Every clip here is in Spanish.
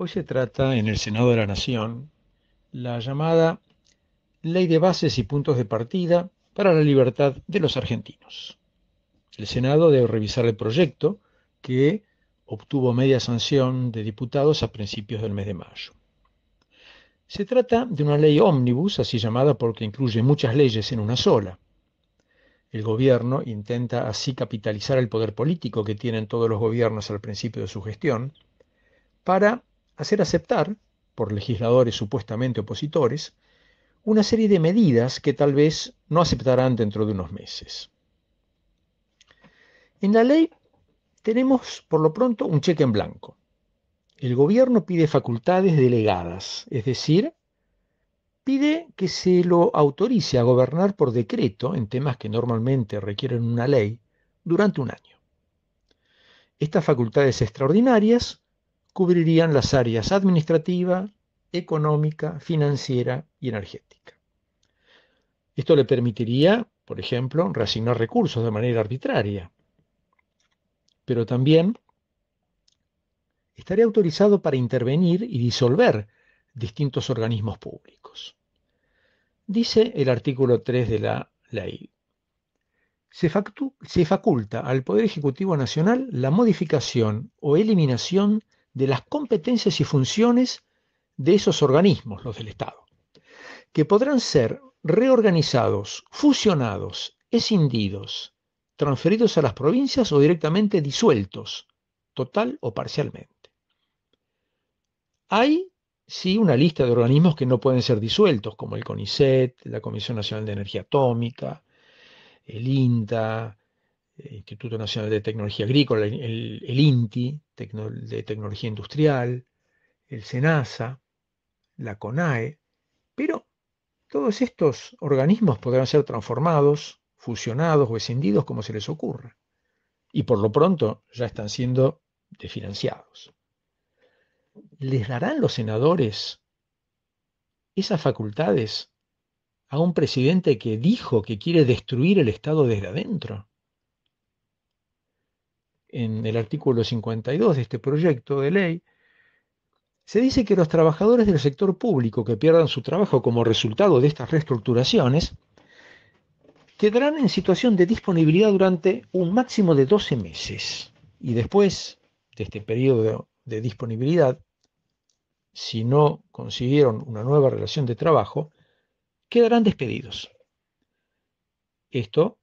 Hoy se trata en el Senado de la Nación la llamada Ley de Bases y Puntos de Partida para la Libertad de los Argentinos. El Senado debe revisar el proyecto que obtuvo media sanción de diputados a principios del mes de mayo. Se trata de una ley ómnibus, así llamada porque incluye muchas leyes en una sola. El gobierno intenta así capitalizar el poder político que tienen todos los gobiernos al principio de su gestión para hacer aceptar, por legisladores supuestamente opositores, una serie de medidas que tal vez no aceptarán dentro de unos meses. En la ley tenemos por lo pronto un cheque en blanco. El gobierno pide facultades delegadas, es decir, pide que se lo autorice a gobernar por decreto en temas que normalmente requieren una ley durante un año. Estas facultades extraordinarias cubrirían las áreas administrativa, económica, financiera y energética. Esto le permitiría, por ejemplo, reasignar recursos de manera arbitraria, pero también estaría autorizado para intervenir y disolver distintos organismos públicos. Dice el artículo 3 de la ley. Se, se, faculta al Poder Ejecutivo Nacional la modificación o eliminación de las competencias y funciones de esos organismos, los del Estado, que podrán ser reorganizados, fusionados, escindidos, transferidos a las provincias o directamente disueltos, total o parcialmente. Hay, sí, una lista de organismos que no pueden ser disueltos, como el CONICET, la Comisión Nacional de Energía Atómica, el INTA, Instituto Nacional de Tecnología Agrícola, el, INTI, de Tecnología Industrial, el SENASA, la CONAE, pero todos estos organismos podrán ser transformados, fusionados o extendidos como se les ocurra. Y por lo pronto ya están siendo desfinanciados. ¿Les darán los senadores esas facultades a un presidente que dijo que quiere destruir el Estado desde adentro? en el artículo 52 de este proyecto de ley, se dice que los trabajadores del sector público que pierdan su trabajo como resultado de estas reestructuraciones quedarán en situación de disponibilidad durante un máximo de 12 meses y después de este periodo de disponibilidad, si no consiguieron una nueva relación de trabajo, quedarán despedidos. Esto,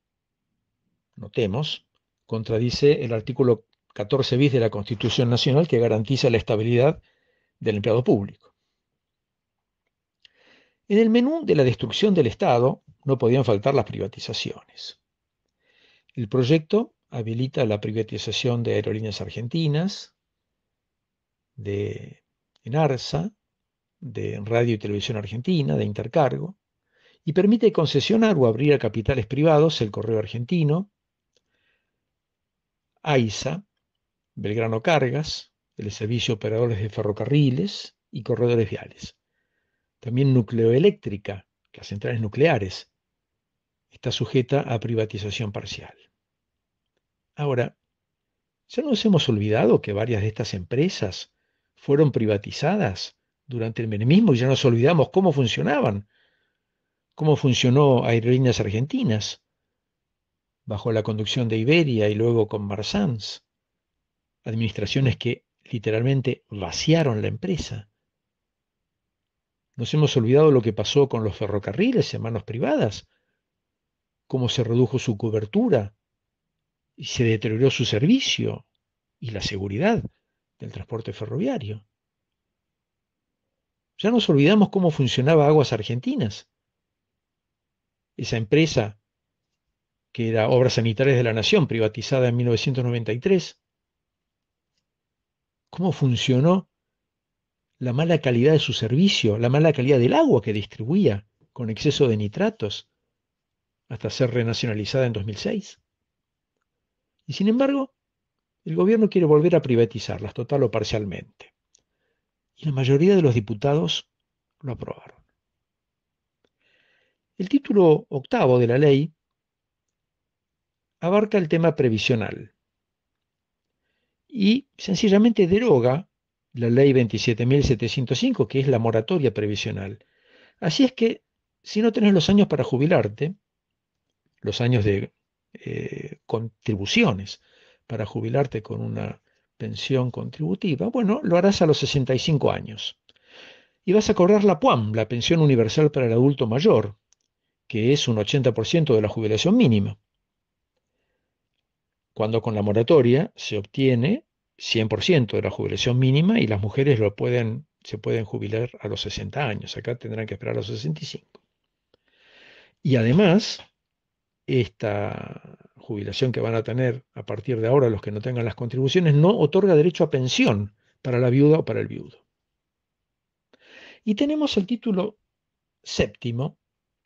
notemos, contradice el artículo 14 bis de la Constitución Nacional que garantiza la estabilidad del empleado público. En el menú de la destrucción del Estado no podían faltar las privatizaciones. El proyecto habilita la privatización de aerolíneas argentinas, de Enarsa, de Radio y Televisión Argentina, de Intercargo, y permite concesionar o abrir a capitales privados el correo argentino, AISA, Belgrano Cargas, el Servicio de Operadores de Ferrocarriles y Corredores Viales. También Nucleoeléctrica, las centrales nucleares, está sujeta a privatización parcial. Ahora, ¿ya nos hemos olvidado que varias de estas empresas fueron privatizadas durante el menemismo y ya nos olvidamos cómo funcionaban? ¿Cómo funcionó Aerolíneas Argentinas? bajo la conducción de Iberia y luego con Marsans, administraciones que literalmente vaciaron la empresa. Nos hemos olvidado lo que pasó con los ferrocarriles en manos privadas, cómo se redujo su cobertura y se deterioró su servicio y la seguridad del transporte ferroviario. Ya nos olvidamos cómo funcionaba Aguas Argentinas, esa empresa que era Obras Sanitarias de la Nación, privatizada en 1993. ¿Cómo funcionó la mala calidad de su servicio, la mala calidad del agua que distribuía con exceso de nitratos hasta ser renacionalizada en 2006? Y sin embargo, el gobierno quiere volver a privatizarlas, total o parcialmente. Y la mayoría de los diputados lo aprobaron. El título octavo de la ley abarca el tema previsional y sencillamente deroga la ley 27.705, que es la moratoria previsional. Así es que si no tenés los años para jubilarte, los años de eh, contribuciones para jubilarte con una pensión contributiva, bueno, lo harás a los 65 años. Y vas a cobrar la PUAM, la pensión universal para el adulto mayor, que es un 80% de la jubilación mínima cuando con la moratoria se obtiene 100% de la jubilación mínima y las mujeres se pueden jubilar a los 60 años, acá tendrán que esperar a los 65. Y además, esta jubilación que van a tener a partir de ahora los que no tengan las contribuciones no otorga derecho a pensión para la viuda o para el viudo. Y tenemos el título séptimo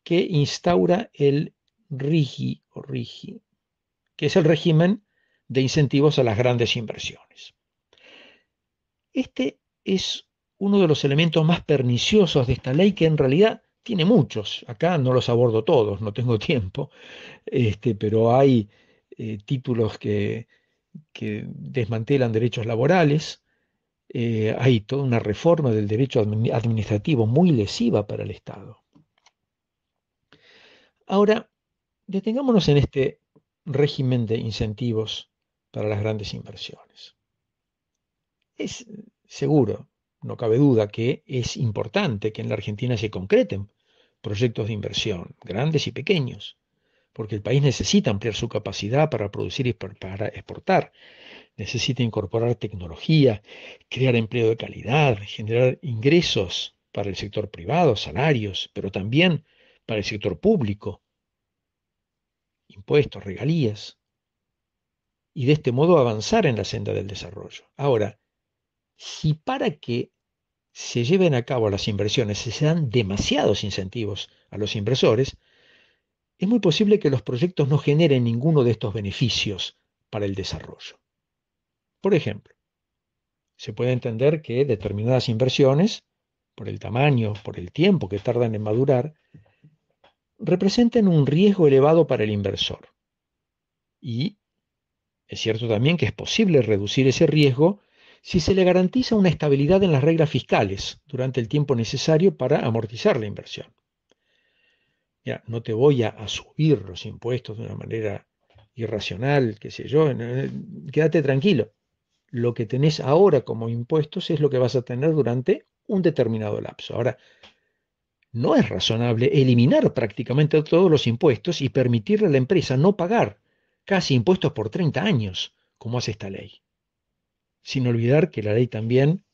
que instaura el RIGI o RIGI, que es el régimen de incentivos a las grandes inversiones. Este es uno de los elementos más perniciosos de esta ley que en realidad tiene muchos. Acá no los abordo todos, no tengo tiempo, este, pero hay eh, títulos que, desmantelan derechos laborales, eh, hay toda una reforma del derecho administrativo muy lesiva para el Estado. Ahora, detengámonos en este régimen de incentivos para las grandes inversiones. Es seguro, no cabe duda, que es importante que en la Argentina se concreten proyectos de inversión, grandes y pequeños, porque el país necesita ampliar su capacidad para producir y para exportar, necesita incorporar tecnología, crear empleo de calidad, generar ingresos para el sector privado, salarios, pero también para el sector público, impuestos, regalías, y de este modo avanzar en la senda del desarrollo. Ahora, si para que se lleven a cabo las inversiones se dan demasiados incentivos a los inversores, es muy posible que los proyectos no generen ninguno de estos beneficios para el desarrollo. Por ejemplo, se puede entender que determinadas inversiones, por el tamaño, por el tiempo que tardan en madurar, representan un riesgo elevado para el inversor. Y es cierto también que es posible reducir ese riesgo si se le garantiza una estabilidad en las reglas fiscales durante el tiempo necesario para amortizar la inversión. ya no te voy a, subir los impuestos de una manera irracional, qué sé yo, eh, quédate tranquilo. Lo que tenés ahora como impuestos es lo que vas a tener durante un determinado lapso. Ahora, no es razonable eliminar prácticamente todos los impuestos y permitirle a la empresa no pagar casi impuestos por 30 años, como hace esta ley. Sin olvidar que la ley también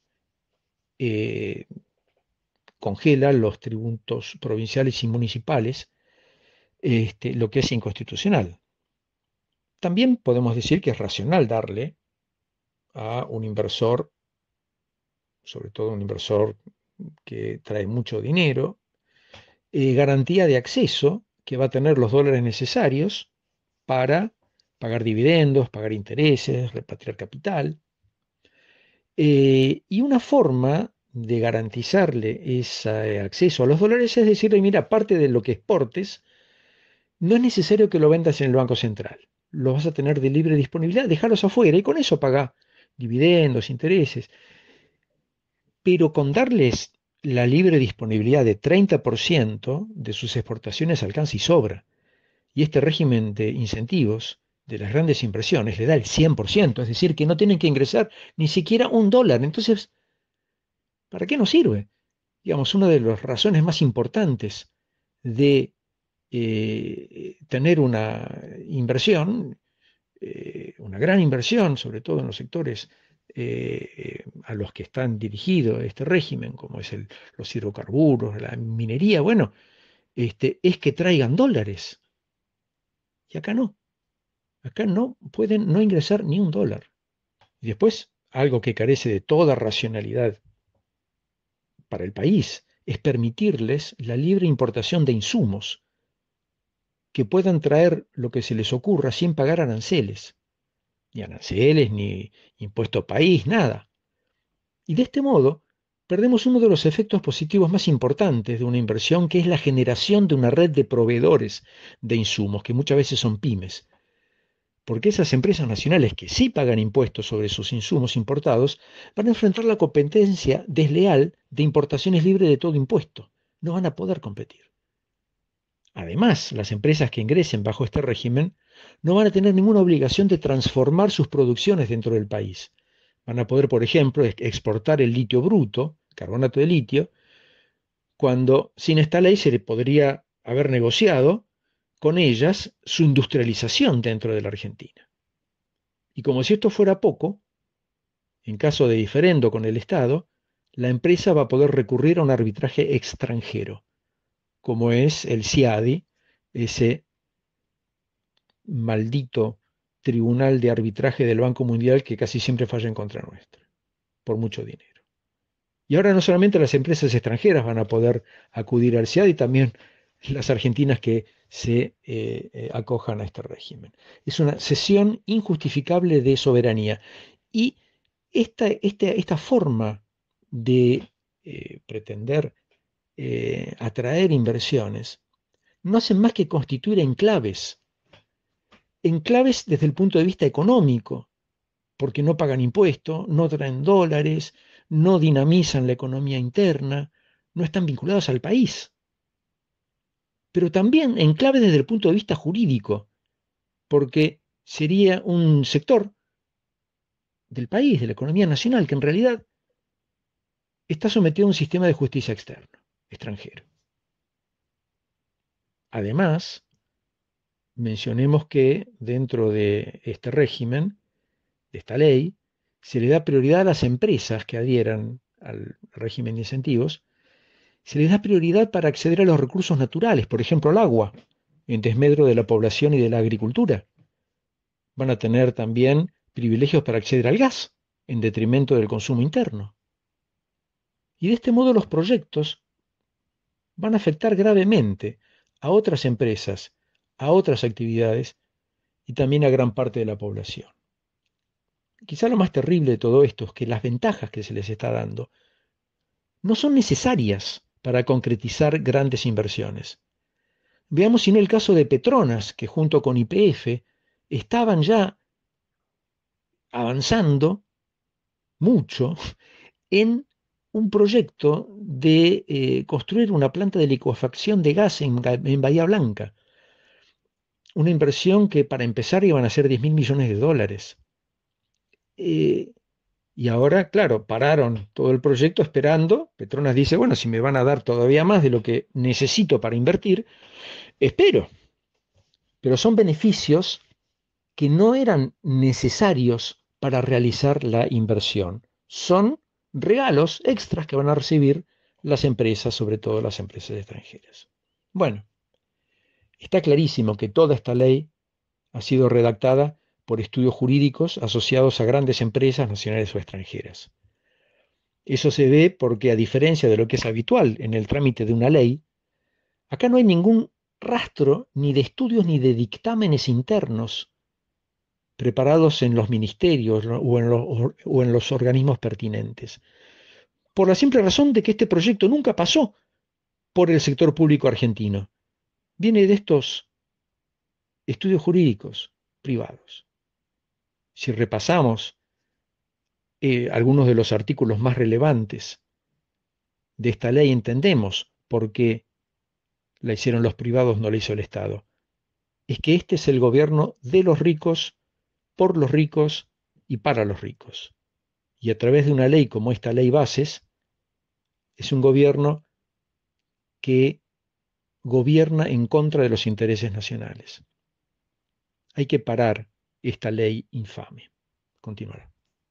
eh, congela los tributos provinciales y municipales, este, lo que es inconstitucional. También podemos decir que es racional darle a un inversor, sobre todo un inversor que trae mucho dinero, eh, garantía de acceso que va a tener los dólares necesarios para pagar dividendos, pagar intereses, repatriar capital. Eh, y una forma de garantizarle ese acceso a los dólares es decirle, mira, parte de lo que exportes, no es necesario que lo vendas en el Banco Central. Lo vas a tener de libre disponibilidad, dejarlos afuera y con eso paga dividendos, intereses. Pero con darles la libre disponibilidad de 30% de sus exportaciones alcanza y sobra. Y este régimen de incentivos de las grandes inversiones le da el 100%, es decir, que no tienen que ingresar ni siquiera un dólar. Entonces, ¿para qué nos sirve? Digamos, una de las razones más importantes de eh, tener una inversión, eh, una gran inversión, sobre todo en los sectores eh, a los que están dirigidos este régimen, como es el, los hidrocarburos, la minería, bueno, este, es que traigan dólares. Y acá no. Acá no pueden no ingresar ni un dólar. Y después, algo que carece de toda racionalidad para el país, es permitirles la libre importación de insumos, que puedan traer lo que se les ocurra sin pagar aranceles ni aranceles, ni impuesto país, nada. Y de este modo, perdemos uno de los efectos positivos más importantes de una inversión, que es la generación de una red de proveedores de insumos, que muchas veces son pymes. Porque esas empresas nacionales que sí pagan impuestos sobre sus insumos importados van a enfrentar la competencia desleal de importaciones libres de todo impuesto. No van a poder competir. Además, las empresas que ingresen bajo este régimen no van a tener ninguna obligación de transformar sus producciones dentro del país. Van a poder, por ejemplo, exportar el litio bruto, carbonato de litio, cuando sin esta ley se le podría haber negociado con ellas su industrialización dentro de la Argentina. Y como si esto fuera poco, en caso de diferendo con el Estado, la empresa va a poder recurrir a un arbitraje extranjero, como es el CIADI, ese maldito tribunal de arbitraje del Banco Mundial que casi siempre falla en contra nuestra, por mucho dinero. Y ahora no solamente las empresas extranjeras van a poder acudir al SEAD y también las argentinas que se eh, eh, acojan a este régimen. Es una cesión injustificable de soberanía. Y esta, este, esta, forma de eh, pretender atraer inversiones no hace más que constituir enclaves enclaves desde el punto de vista económico, porque no pagan impuestos, no traen dólares, no dinamizan la economía interna, no están vinculados al país. Pero también enclaves desde el punto de vista jurídico, porque sería un sector del país, de la economía nacional, que en realidad está sometido a un sistema de justicia externo, extranjero. Además, mencionemos que dentro de este régimen, de esta ley, se le da prioridad a las empresas que adhieran al régimen de incentivos, se les da prioridad para acceder a los recursos naturales, por ejemplo al agua, en desmedro de la población y de la agricultura. Van a tener también privilegios para acceder al gas, en detrimento del consumo interno. Y de este modo los proyectos van a afectar gravemente a otras empresas a otras actividades y también a gran parte de la población. Quizá lo más terrible de todo esto es que las ventajas que se les está dando no son necesarias para concretizar grandes inversiones. Veamos sino el caso de Petronas, que junto con IPF estaban ya avanzando mucho en un proyecto de eh, construir una planta de licuefacción de gas en Bahía Blanca una inversión que para empezar iban a ser 10 mil millones de dólares. Eh, y ahora, claro, pararon todo el proyecto esperando. Petronas dice, bueno, si me van a dar todavía más de lo que necesito para invertir, espero. Pero son beneficios que no eran necesarios para realizar la inversión. Son regalos extras que van a recibir las empresas, sobre todo las empresas extranjeras. Bueno, Está clarísimo que toda esta ley ha sido redactada por estudios jurídicos asociados a grandes empresas nacionales o extranjeras. Eso se ve porque, a diferencia de lo que es habitual en el trámite de una ley, acá no hay ningún rastro ni de estudios ni de dictámenes internos preparados en los ministerios o en los, o en los organismos pertinentes, por la simple razón de que este proyecto nunca pasó por el sector público argentino viene de estos estudios jurídicos privados. Si repasamos eh, algunos de los artículos más relevantes de esta ley, entendemos por qué la hicieron los privados, no la hizo el Estado. Es que este es el gobierno de los ricos, por los ricos y para los ricos. Y a través de una ley como esta ley bases, es un gobierno que gobierna en contra de los intereses nacionales. Hay que parar esta ley infame. Continuará.